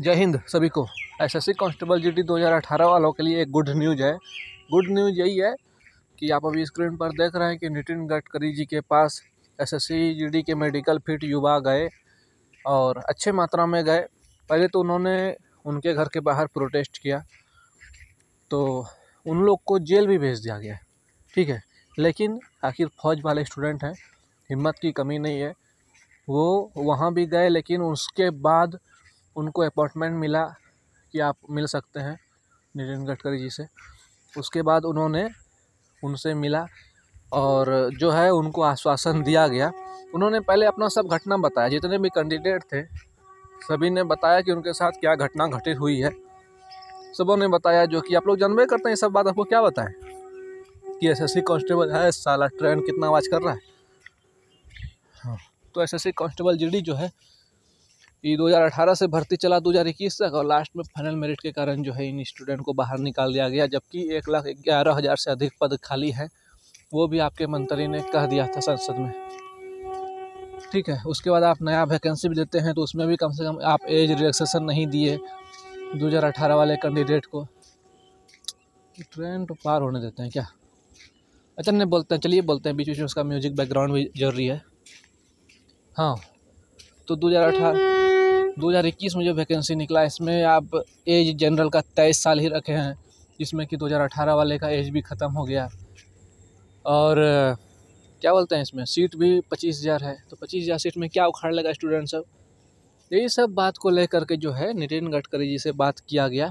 जय हिंद सभी को एसएससी कांस्टेबल जी 2018 वालों के लिए एक गुड न्यूज़ है गुड न्यूज़ यही है कि आप अभी स्क्रीन पर देख रहे हैं कि नितिन गडकरी जी के पास एसएससी जीडी के मेडिकल फिट युवा गए और अच्छे मात्रा में गए पहले तो उन्होंने उनके घर के बाहर प्रोटेस्ट किया तो उन लोग को जेल भी भेज दिया गया ठीक है लेकिन आखिर फौज वाले स्टूडेंट हैं हिम्मत की कमी नहीं है वो वहाँ भी गए लेकिन उसके बाद उनको अपॉइंटमेंट मिला कि आप मिल सकते हैं नितिन गडकरी जी से उसके बाद उन्होंने उनसे मिला और जो है उनको आश्वासन दिया गया उन्होंने पहले अपना सब घटना बताया जितने भी कैंडिडेट थे सभी ने बताया कि उनके साथ क्या घटना घटित हुई है सबों ने बताया जो कि आप लोग जानबे करते हैं ये सब बात आपको क्या बताएं कि एस एस सी कॉन्स्टेबल है साला ट्रेन कितना आवाज़ कर रहा है हाँ तो एस एस सी कॉन्स्टेबल जी जो है ये 2018 से भर्ती चला 2021 तक और लास्ट में फाइनल मेरिट के कारण जो है इन स्टूडेंट को बाहर निकाल दिया गया जबकि एक लाख ग्यारह हज़ार से अधिक पद खाली हैं वो भी आपके मंत्री ने कह दिया था संसद में ठीक है उसके बाद आप नया वैकेंसी भी देते हैं तो उसमें भी कम से कम आप एज रिलेक्सेसन नहीं दिए दो वाले कैंडिडेट को ट्रेन तो पार होने देते हैं क्या अच्छा नहीं बोलते हैं चलिए बोलते हैं बीच बीच में उसका म्यूजिक बैकग्राउंड भी जरूरी है हाँ तो दो हज़ार अठारह 2021 में जो वैकेंसी निकला इसमें आप एज जनरल का तेईस साल ही रखे हैं जिसमें कि 2018 वाले का एज भी ख़त्म हो गया और क्या बोलते हैं इसमें सीट भी पच्चीस हज़ार है तो पच्चीस हज़ार सीट में क्या उखाड़ लेगा स्टूडेंट सब यही सब बात को लेकर के जो है नितिन गडकरी जी से बात किया गया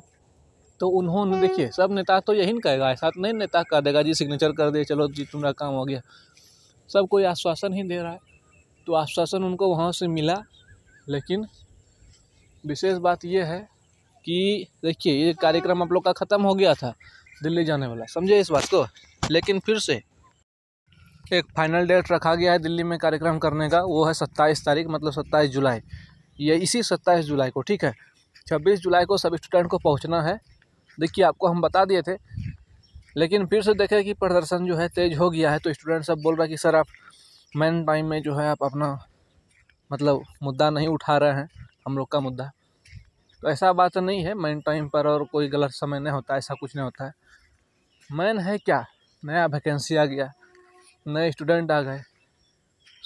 तो उन्होंने देखिए सब नेता तो यही कहेगा ऐसा नहीं नेता कह देगा जी सिग्नेचर कर दे चलो जी तुम्हारा काम हो गया सब कोई आश्वासन ही दे रहा है तो आश्वासन उनको वहाँ से मिला लेकिन विशेष बात यह है कि देखिए ये कार्यक्रम आप लोग का ख़त्म हो गया था दिल्ली जाने वाला समझे इस बात को लेकिन फिर से एक फाइनल डेट रखा गया है दिल्ली में कार्यक्रम करने का वो है सत्ताईस तारीख मतलब सत्ताईस जुलाई ये इसी सत्ताईस जुलाई को ठीक है छब्बीस जुलाई को सब स्टूडेंट को पहुँचना है देखिए आपको हम बता दिए थे लेकिन फिर से देखें कि प्रदर्शन जो है तेज़ हो गया है तो स्टूडेंट सब बोल रहा है कि सर आप मेन टाइम में जो है आप अपना मतलब मुद्दा नहीं उठा रहे हैं हम लोग का मुद्दा तो ऐसा बात नहीं है मैन टाइम पर और कोई गलत समय नहीं होता ऐसा कुछ नहीं होता है मैन है क्या नया वैकेंसी आ गया नए स्टूडेंट आ गए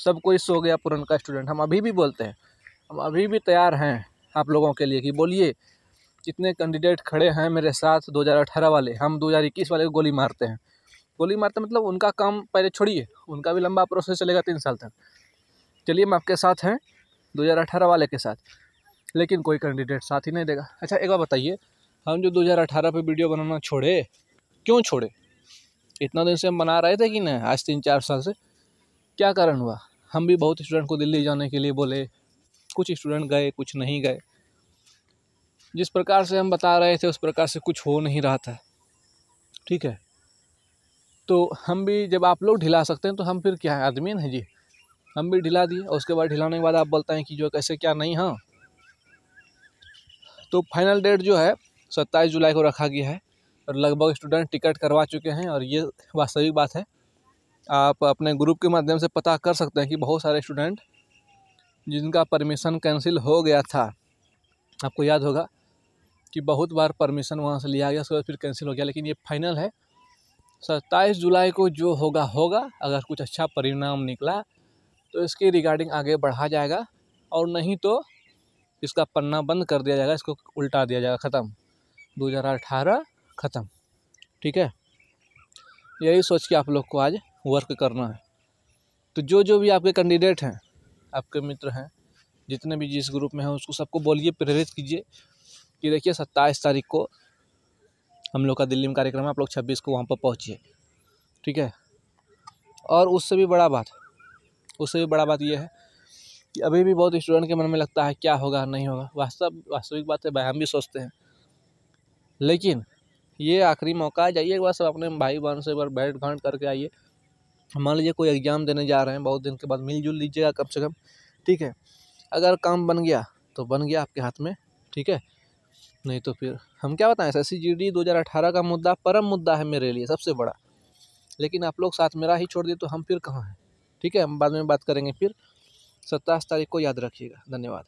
सब कोई सो गया पुरन का स्टूडेंट हम अभी भी बोलते हैं हम अभी भी तैयार हैं आप लोगों के लिए कि बोलिए कितने कैंडिडेट खड़े हैं मेरे साथ 2018 वाले हम 2021 वाले को गोली मारते हैं गोली मारते मतलब उनका काम पहले छोड़िए उनका भी लंबा प्रोसेस चलेगा तीन साल तक चलिए हम आपके साथ हैं 2018 वाले के साथ लेकिन कोई कैंडिडेट साथ ही नहीं देगा अच्छा एक बार बताइए हम जो 2018 पे वीडियो बनाना छोड़े क्यों छोड़े इतना दिन से हम बना रहे थे कि नहीं आज तीन चार साल से क्या कारण हुआ हम भी बहुत स्टूडेंट को दिल्ली जाने के लिए बोले कुछ स्टूडेंट गए कुछ नहीं गए जिस प्रकार से हम बता रहे थे उस प्रकार से कुछ हो नहीं रहा था ठीक है तो हम भी जब आप लोग ढिला सकते हैं तो हम फिर क्या है आदमी हैं जी हम भी ढिला दिए और उसके बाद ढिलाने के बाद आप बोलते हैं कि जो कैसे क्या नहीं हाँ तो फाइनल डेट जो है सत्ताईस जुलाई को रखा गया है और लगभग स्टूडेंट टिकट करवा चुके हैं और ये वास्तविक बात है आप अपने ग्रुप के माध्यम से पता कर सकते हैं कि बहुत सारे स्टूडेंट जिनका परमिशन कैंसिल हो गया था आपको याद होगा कि बहुत बार परमिशन वहाँ से लिया गया उसके बाद फिर कैंसिल हो गया लेकिन ये फाइनल है सत्ताईस जुलाई को जो होगा होगा अगर कुछ अच्छा परिणाम निकला तो इसके रिगार्डिंग आगे बढ़ा जाएगा और नहीं तो इसका पन्ना बंद कर दिया जाएगा इसको उल्टा दिया जाएगा ख़त्म 2018 ख़त्म ठीक है यही सोच के आप लोग को आज वर्क करना है तो जो जो भी आपके कैंडिडेट हैं आपके मित्र हैं जितने भी जिस ग्रुप में हैं उसको सबको बोलिए प्रेरित कीजिए कि देखिए सत्ताईस तारीख को हम लोग का दिल्ली में कार्यक्रम है आप लोग छब्बीस को वहाँ पर पहुँचिए ठीक है और उससे भी बड़ा बात उससे भी बड़ा बात यह है कि अभी भी बहुत स्टूडेंट के मन में लगता है क्या होगा नहीं होगा वास्तव वास्तविक बात है भाई हम भी सोचते हैं लेकिन ये आखिरी मौका है जाइए एक बार सब अपने भाई बहन से एक बार बैठ घाट करके आइए मान लीजिए कोई एग्ज़ाम देने जा रहे हैं बहुत दिन के बाद मिलजुल लीजिएगा कम से कम ठीक है अगर काम बन गया तो बन गया आपके हाथ में ठीक है नहीं तो फिर हम क्या बताएं एस सी जी डी दो का मुद्दा परम मुद्दा है मेरे लिए सबसे बड़ा लेकिन आप लोग साथ मेरा ही छोड़ दिए तो हम फिर कहाँ हैं ठीक है हम बाद में बात करेंगे फिर सत्ताईस तारीख को याद रखिएगा धन्यवाद